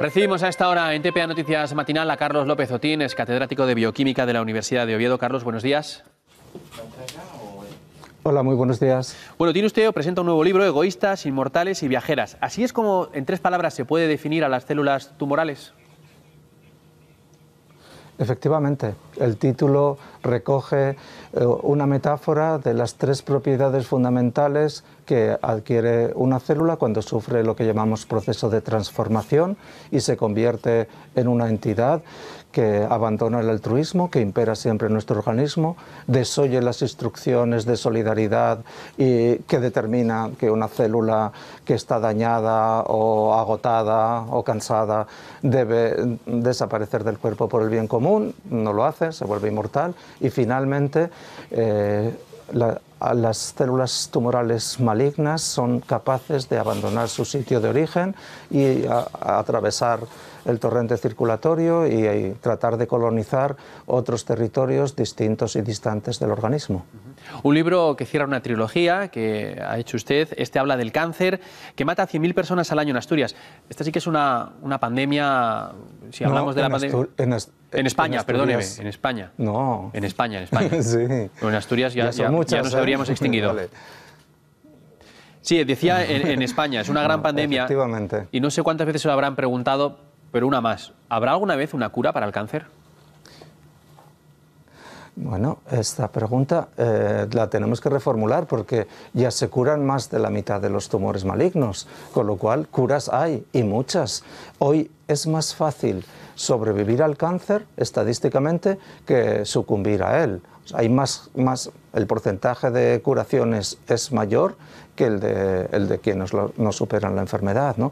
Recibimos a esta hora en TPA Noticias Matinal a Carlos López Otín, es catedrático de Bioquímica de la Universidad de Oviedo. Carlos, buenos días. Hola, muy buenos días. Bueno, tiene usted presenta un nuevo libro, Egoístas, Inmortales y Viajeras. ¿Así es como, en tres palabras, se puede definir a las células tumorales? Efectivamente, el título recoge eh, una metáfora de las tres propiedades fundamentales que adquiere una célula cuando sufre lo que llamamos proceso de transformación y se convierte en una entidad que abandona el altruismo, que impera siempre en nuestro organismo, desoye las instrucciones de solidaridad y que determina que una célula que está dañada o agotada o cansada debe desaparecer del cuerpo por el bien común, no lo hace, se vuelve inmortal y finalmente eh, las células tumorales malignas son capaces de abandonar su sitio de origen y atravesar el torrente circulatorio y, eh, tratar de colonizar otros territorios distintos y distantes del organismo. Un libro que cierra una trilogía que ha hecho usted. Este habla del cáncer, que mata a 100.000 personas al año en Asturias. Esta sí que es una, pandemia, si hablamos de la pandemia... En, España, perdóneme, en España. No. En España, en España. sí. en Asturias ya, ya, nos ¿eh? habríamos extinguido. Sí, decía en, España, es una gran pandemia. Efectivamente. Y no sé cuántas veces se lo habrán preguntado, pero una más. ¿Habrá alguna vez una cura para el cáncer? Bueno, esta pregunta eh, la tenemos que reformular porque ya se curan más de la mitad de los tumores malignos, con lo cual curas hay y muchas. Hoy es más fácil sobrevivir al cáncer estadísticamente que sucumbir a él. hay más, el porcentaje de curaciones es mayor que el de, el de quienes no superan la enfermedad. ¿no?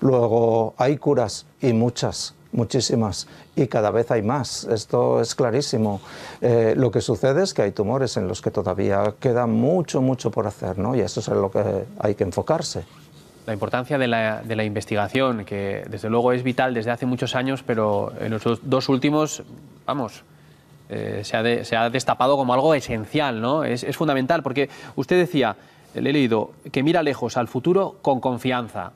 Luego hay curas y muchas muchísimas y cada vez hay más. Esto es clarísimo. Eh, lo que sucede es que hay tumores en los que todavía queda mucho, mucho por hacer, ¿no? Y eso es en lo que hay que enfocarse. La importancia de la, de la investigación, que desde luego es vital desde hace muchos años, pero en los dos últimos, vamos, eh, se, ha se, ha destapado como algo esencial, ¿no? Es, es fundamental, porque usted decía, le he leído, que mira lejos al futuro con confianza.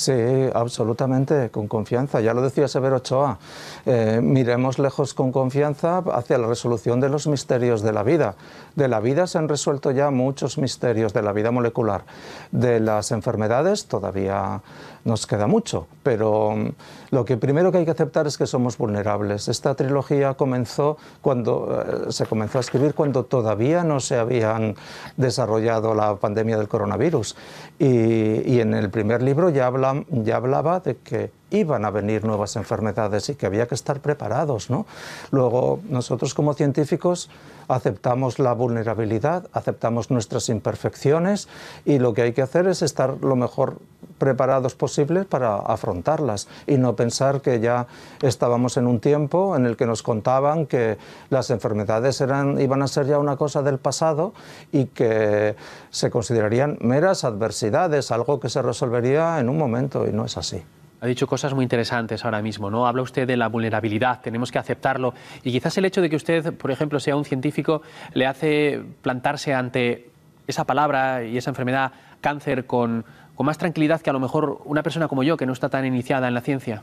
Sí, absolutamente, con confianza. Ya lo decía Severo Ochoa, eh, miremos lejos con confianza hacia la resolución de los misterios de la vida. De la vida se han resuelto ya muchos misterios, de la vida molecular. De las enfermedades todavía nos queda mucho, pero mm, lo que primero que hay que aceptar es que somos vulnerables. Esta trilogía comenzó cuando eh, se comenzó a escribir cuando todavía no se habían desarrollado la pandemia del coronavirus y, en el primer libro ya, ya hablaba de que iban a venir nuevas enfermedades y que había que estar preparados. ¿no? Luego, nosotros como científicos aceptamos la vulnerabilidad, aceptamos nuestras imperfecciones y lo que hay que hacer es estar lo mejor preparados posibles para afrontarlas y no pensar que ya estábamos en un tiempo en el que nos contaban que las enfermedades eran, iban a ser ya una cosa del pasado y que se considerarían meras adversidades, algo que se resolvería en un momento y no es así. Ha dicho cosas muy interesantes ahora mismo, ¿no? Habla usted de la vulnerabilidad, tenemos que aceptarlo. Y quizás el hecho de que usted, por ejemplo, sea un científico, le hace plantarse ante esa palabra y esa enfermedad cáncer con, con más tranquilidad que a lo mejor una persona como yo que no está tan iniciada en la ciencia?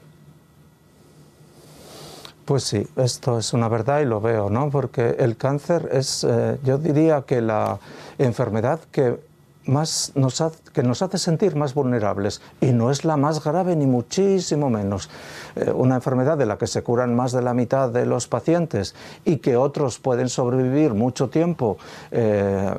Pues sí, esto es una verdad y lo veo, ¿no? Porque el cáncer es, eh, yo diría que la enfermedad que más que nos hace sentir más vulnerables y no es la más grave ni muchísimo menos. Eh, una enfermedad de la que se curan más de la mitad de los pacientes y que otros pueden sobrevivir mucho tiempo eh,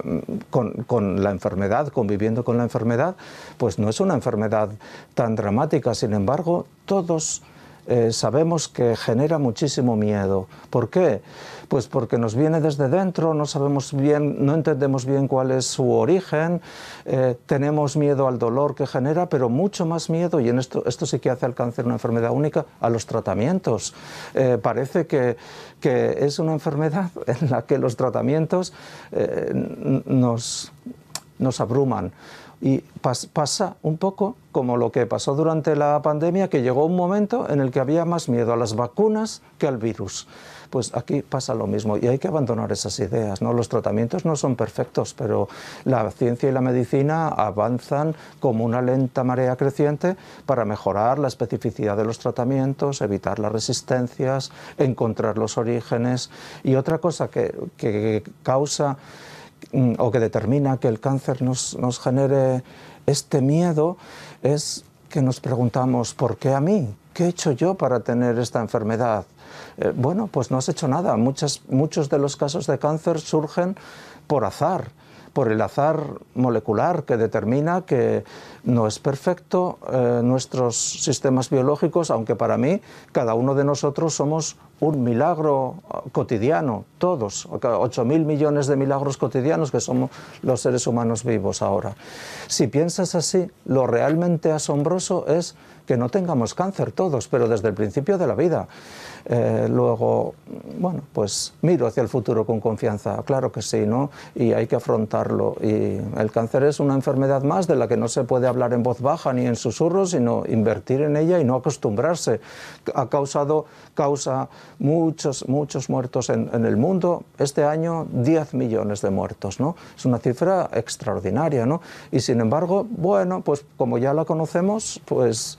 con, con, la enfermedad, conviviendo con la enfermedad, pues no es una enfermedad tan dramática. Sin embargo, todos eh, sabemos que genera muchísimo miedo. ¿Por qué? Pues porque nos viene desde dentro, no sabemos bien, no entendemos bien cuál es su origen, eh, tenemos miedo al dolor que genera, pero mucho más miedo, y en esto, esto sí que hace al cáncer una enfermedad única, a los tratamientos. Eh, parece que, es una enfermedad en la que los tratamientos nos abruman. Y pasa un poco como lo que pasó durante la pandemia, que llegó un momento en el que había más miedo a las vacunas que al virus. Pues aquí pasa lo mismo y hay que abandonar esas ideas. ¿no? Los tratamientos no son perfectos, pero la ciencia y la medicina avanzan como una lenta marea creciente para mejorar la especificidad de los tratamientos, evitar las resistencias, encontrar los orígenes. Y otra cosa que, que causa Mm, o que determina que el cáncer nos, genere este miedo es que nos preguntamos, ¿por qué a mí? ¿Qué he hecho yo para tener esta enfermedad? Eh, bueno, pues no has hecho nada. Muchas, muchos de los casos de cáncer surgen por azar, por el azar molecular que determina que no es perfecto eh, nuestros sistemas biológicos, aunque para mí cada uno de nosotros somos un milagro ah, cotidiano, todos, 8.000 millones de milagros cotidianos que somos los seres humanos vivos ahora. Si piensas así, lo realmente asombroso es que no tengamos cáncer todos, pero desde el principio de la vida. Eh, luego, bueno, pues miro hacia el futuro con confianza, claro que sí, ¿no? Y hay que afrontarlo. Y el cáncer es una enfermedad más de la que no se puede hablar en voz baja ni en susurros, sino invertir en ella y no acostumbrarse. Ha causado, causa muchos, muchos muertos en, en el mundo. Este año, 10 millones de muertos, ¿no? Es una cifra extraordinaria, ¿no? Y sin embargo, bueno, pues como ya la conocemos, pues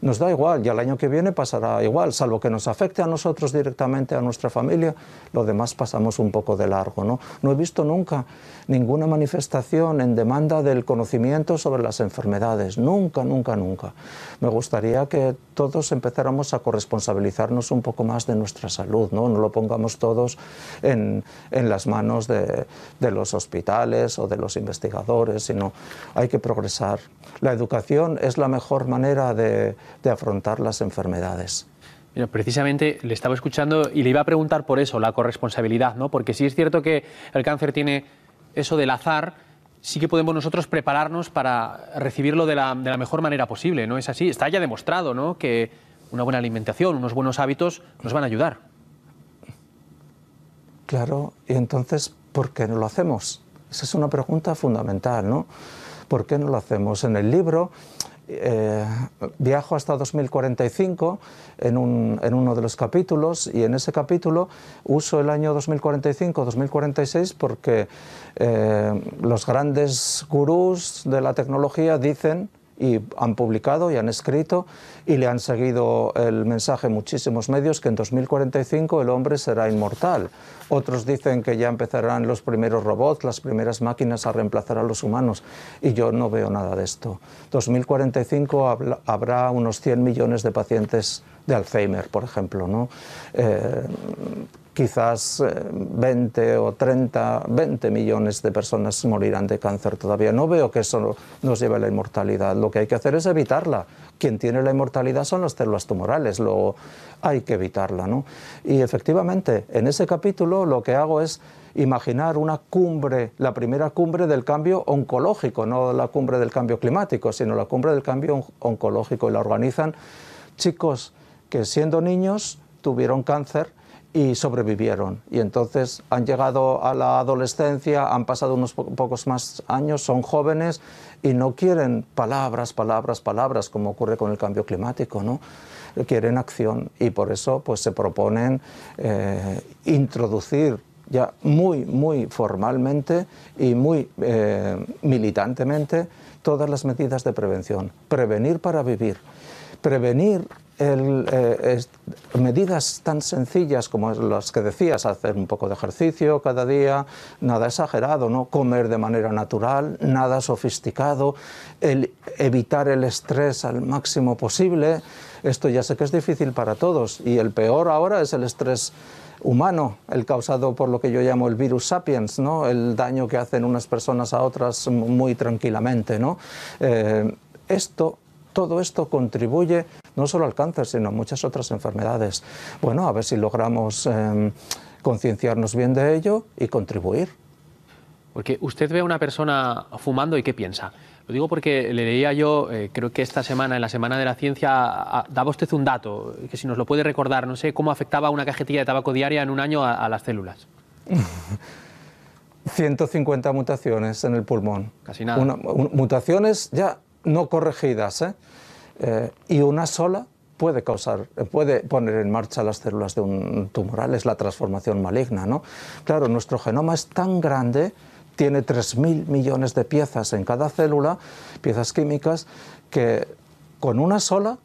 nos da igual y el año que viene pasará igual, salvo que nos afecte a nosotros directamente, a nuestra familia, lo demás pasamos un poco de largo. No, no he visto nunca ninguna manifestación en demanda del conocimiento sobre las enfermedades, nunca, nunca, nunca. Me gustaría que todos empezáramos a corresponsabilizarnos un poco más de nuestra salud, no, no lo pongamos todos en, las manos de, de los hospitales o de los investigadores, sino hay que progresar. La educación es la mejor manera de, de afrontar las enfermedades. precisamente le estaba escuchando y le iba a preguntar por eso, la corresponsabilidad, ¿no? Porque si es cierto que el cáncer tiene eso del azar, sí que podemos nosotros prepararnos para recibirlo de la, de la mejor manera posible, ¿no? Es así, está ya demostrado, ¿no? Que una buena alimentación, unos buenos hábitos nos van a ayudar. Claro, y entonces, ¿por qué no lo hacemos? Esa es una pregunta fundamental, ¿no? ¿Por qué no lo hacemos? En el libro eh, viajo hasta 2045 en, en, uno de los capítulos y en ese capítulo uso el año 2045-2046 porque eh, los grandes gurús de la tecnología dicen y han publicado y han escrito y le han seguido el mensaje muchísimos medios que en 2045 el hombre será inmortal. Otros dicen que ya empezarán los primeros robots, las primeras máquinas a reemplazar a los humanos y yo no veo nada de esto. 2045 habrá unos 100 millones de pacientes de Alzheimer, por ejemplo, ¿no? Eh, quizás 20 eh, o 30, 20 millones de personas morirán de cáncer todavía. No veo que eso nos lleve a la inmortalidad. Lo que hay que hacer es evitarla. Quien tiene la inmortalidad son las células tumorales, lo, hay que evitarla. Y efectivamente, en ese capítulo lo que hago es imaginar una cumbre, la primera cumbre del cambio oncológico, no la cumbre del cambio climático, sino la cumbre del cambio oncológico. Y la organizan chicos que siendo niños tuvieron cáncer y sobrevivieron. Y entonces han llegado a la adolescencia, han pasado unos pocos más años, son jóvenes y no quieren palabras, palabras, palabras, como ocurre con el cambio climático, ¿no? Quieren acción y por eso pues, se proponen eh, introducir ya muy, muy formalmente y muy eh, militantemente todas las medidas de prevención. Prevenir para vivir. Prevenir eh, medidas tan sencillas como las que decías, hacer un poco de ejercicio cada día, nada exagerado, ¿no? comer de manera natural, nada sofisticado, el evitar el estrés al máximo posible, esto ya sé que es difícil para todos y el peor ahora es el estrés humano, el causado por lo que yo llamo el virus sapiens, ¿no? el daño que hacen unas personas a otras muy tranquilamente. ¿no? Eh, esto todo esto contribuye no solo al cáncer, sino a muchas otras enfermedades. Bueno, a ver si logramos em, concienciarnos bien de ello y contribuir. Porque usted ve a una persona fumando y ¿qué piensa? Lo digo porque le leía yo, eh, creo que esta semana, en la Semana de la Ciencia, daba usted un dato, que si nos lo puede recordar, no sé, cómo afectaba una cajetilla de tabaco diaria en un año a, las células. 150 mutaciones en el pulmón. Casi nada. mutaciones ya no corregidas ¿eh? Eh, y una sola puede causar, puede poner en marcha las células de un tumoral, es la transformación maligna, ¿no? Claro, nuestro genoma es tan grande, tiene 3.000 millones de piezas en cada célula, piezas químicas, que con una sola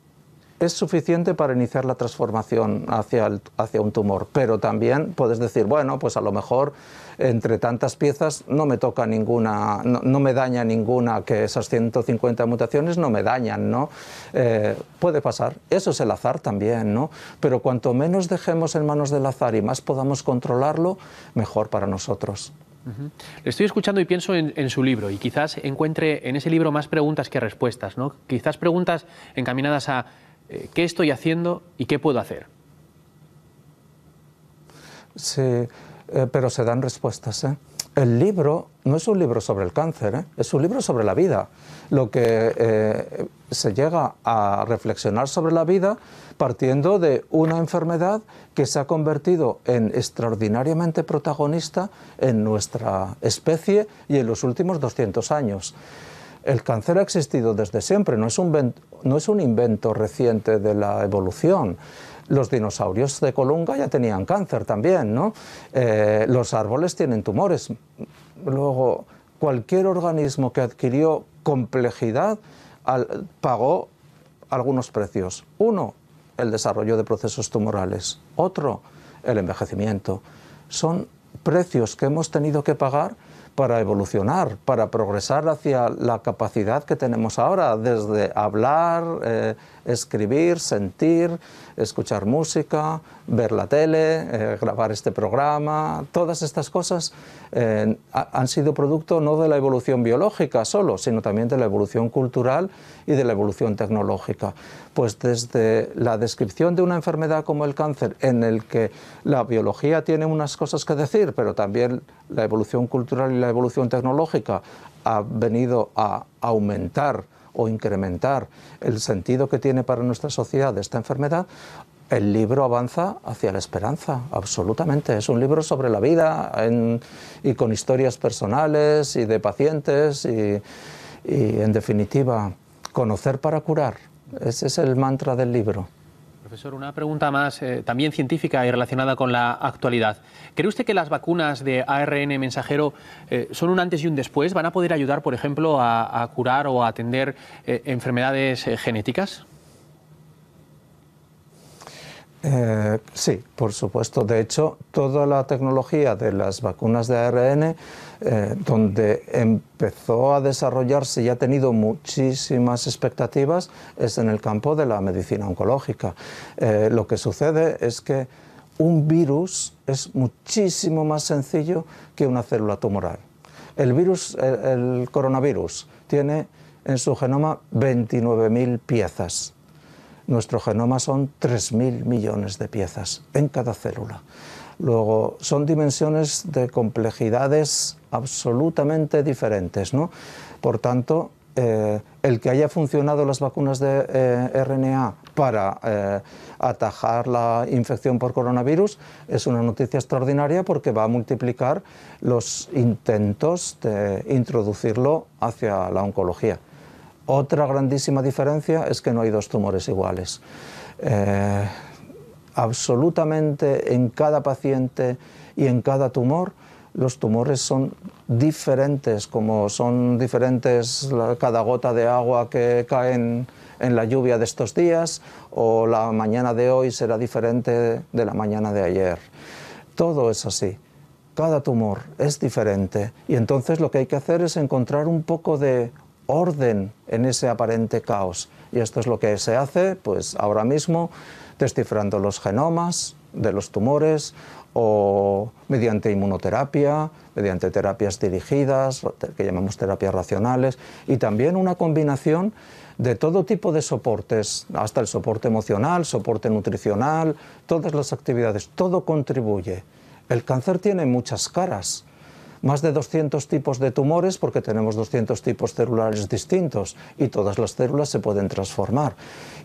es suficiente para iniciar la transformación hacia, hacia un tumor, pero también puedes decir, bueno, pues a lo mejor entre tantas piezas no me toca ninguna, no, me daña ninguna, que esas 150 mutaciones no me dañan, ¿no? Eh, puede pasar, eso es el azar también, ¿no? Pero cuanto menos dejemos en manos del azar y más podamos controlarlo, mejor para nosotros. Le estoy escuchando y pienso en, en, su libro y quizás encuentre en ese libro más preguntas que respuestas, ¿no? Quizás preguntas encaminadas a eh, ¿qué estoy haciendo y qué puedo hacer? Sí, eh, pero se dan respuestas. ¿eh? El libro no es un libro sobre el cáncer, es un libro sobre la vida. Lo que se llega a reflexionar sobre la vida partiendo de una enfermedad que se ha convertido en extraordinariamente protagonista en nuestra especie y en los últimos 200 años. El cáncer ha existido desde siempre, no es un, invento reciente de la evolución los dinosaurios de Colunga ya tenían cáncer también, ¿no? Eh, los árboles tienen tumores. Luego, cualquier organismo que adquirió complejidad pagó algunos precios. Uno, el desarrollo de procesos tumorales. Otro, el envejecimiento. Son precios que hemos tenido que pagar para evolucionar, para progresar hacia la capacidad que tenemos ahora, desde hablar, eh, escribir, sentir, escuchar música, ver la tele, eh, grabar este programa, todas estas cosas eh, han sido producto no de la evolución biológica solo, sino también de la evolución cultural y de la evolución tecnológica. Pues desde la descripción de una enfermedad como el cáncer, en el que la biología tiene unas cosas que decir, pero también la evolución cultural y la evolución tecnológica ha venido a aumentar o incrementar el sentido que tiene para nuestra sociedad esta enfermedad, el libro avanza hacia la esperanza, absolutamente. Es un libro sobre la vida y con historias personales y de pacientes y en definitiva, conocer para curar. Ese es el mantra del libro. Profesor, una pregunta más eh, también científica y relacionada con la actualidad. ¿Cree usted que las vacunas de ARN mensajero eh, son un antes y un después? ¿Van a poder ayudar, por ejemplo, a, curar o a atender eh, enfermedades genéticas? Eh, sí, por supuesto. De hecho, toda la tecnología de las vacunas de ARN, eh, donde empezó a desarrollarse y ha tenido muchísimas expectativas, es en el campo de la medicina oncológica. Eh, lo que sucede es que un virus es muchísimo más sencillo que una célula tumoral. El virus, el coronavirus, tiene en su genoma 29.000 piezas nuestro genoma son 3.000 millones de piezas en cada célula. Luego, son dimensiones de complejidades absolutamente diferentes, Por tanto, eh, el que haya funcionado las vacunas de eh, RNA para eh, atajar la infección por coronavirus es una noticia extraordinaria porque va a multiplicar los intentos de introducirlo hacia la oncología. Otra grandísima diferencia es que no hay dos tumores iguales. Eh, absolutamente en cada paciente y en cada tumor, los tumores son diferentes, como son diferentes cada gota de agua que cae en, la lluvia de estos días, o la mañana de hoy será diferente de la mañana de ayer. Todo es así. Cada tumor es diferente y entonces lo que hay que hacer es encontrar un poco de orden en ese aparente caos. Y esto es lo que se hace pues ahora mismo descifrando los genomas de los tumores o mediante inmunoterapia, mediante terapias dirigidas, que llamamos terapias racionales, y también una combinación de todo tipo de soportes, hasta el soporte emocional, soporte nutricional, todas las actividades, todo contribuye. El cáncer tiene muchas caras más de 200 tipos de tumores porque tenemos 200 tipos celulares distintos y todas las células se pueden transformar.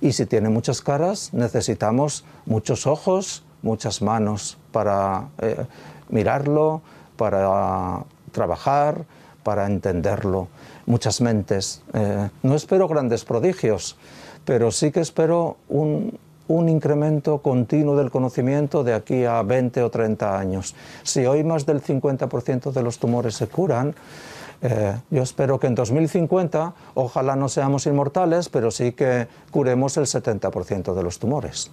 Y si tiene muchas caras, necesitamos muchos ojos, muchas manos para eh, mirarlo, para trabajar, para entenderlo, muchas mentes. Eh, no espero grandes prodigios, pero sí que espero un, un incremento continuo del conocimiento de aquí a 20 o 30 años. Si hoy más del 50% de los tumores se curan, eh, yo espero que en 2050 ojalá no seamos inmortales, pero sí que curemos el 70% de los tumores.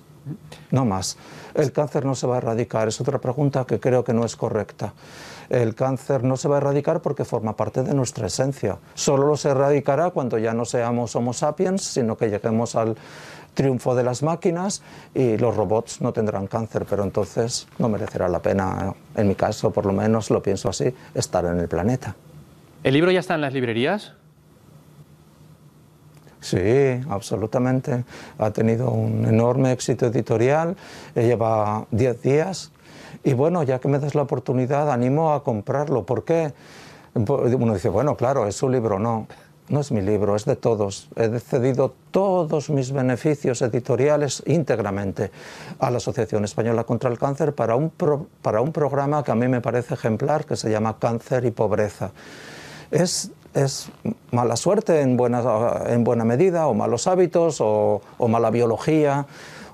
No más. El cáncer no se va a erradicar, es otra pregunta que creo que no es correcta. El cáncer no se va a erradicar porque forma parte de nuestra esencia. Solo lo se erradicará cuando ya no seamos Homo sapiens, sino que lleguemos al triunfo de las máquinas y los robots no tendrán cáncer, pero entonces no merecerá la pena, en mi caso por lo menos lo pienso así, estar en el planeta. ¿El libro ya está en las librerías? Sí, absolutamente. Ha tenido un enorme éxito editorial, eh, lleva 10 días y bueno, ya que me das la oportunidad, animo a comprarlo. ¿Por qué? Pues, uno dice, bueno, claro, es un libro, no no es mi libro, es de todos. He cedido todos mis beneficios editoriales íntegramente a la Asociación Española contra el Cáncer para un, programa que a mí me parece ejemplar, que se llama Cáncer y Pobreza. Es, mala suerte en buena, medida, o malos hábitos, o mala biología,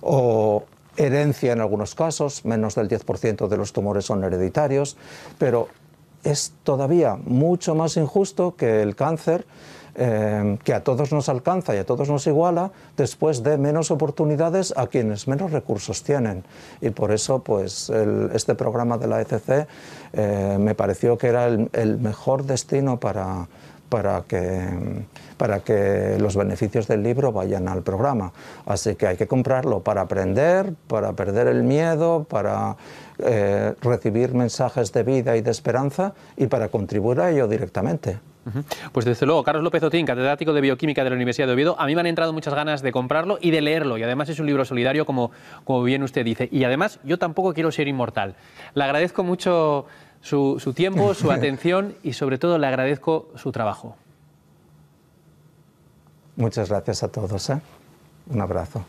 o herencia en algunos casos, menos del 10% de los tumores son hereditarios, pero es todavía mucho más injusto que el cáncer eh, que a todos nos alcanza y a todos nos iguala, después de menos oportunidades a quienes menos recursos tienen. Y por eso, pues, este programa de la ECC eh, me pareció que era el, mejor destino para, para que, los beneficios del libro vayan al programa. Así que hay que comprarlo para aprender, para perder el miedo, para eh, recibir mensajes de vida y de esperanza y para contribuir a ello directamente. Pues desde luego, Carlos López Otín, catedrático de Bioquímica de la Universidad de Oviedo, a mí me han entrado muchas ganas de comprarlo y de leerlo, y además es un libro solidario, como, bien usted dice, y además yo tampoco quiero ser inmortal. Le agradezco mucho su, su tiempo, su atención y sobre todo le agradezco su trabajo. Muchas gracias a todos. ¿eh? Un abrazo.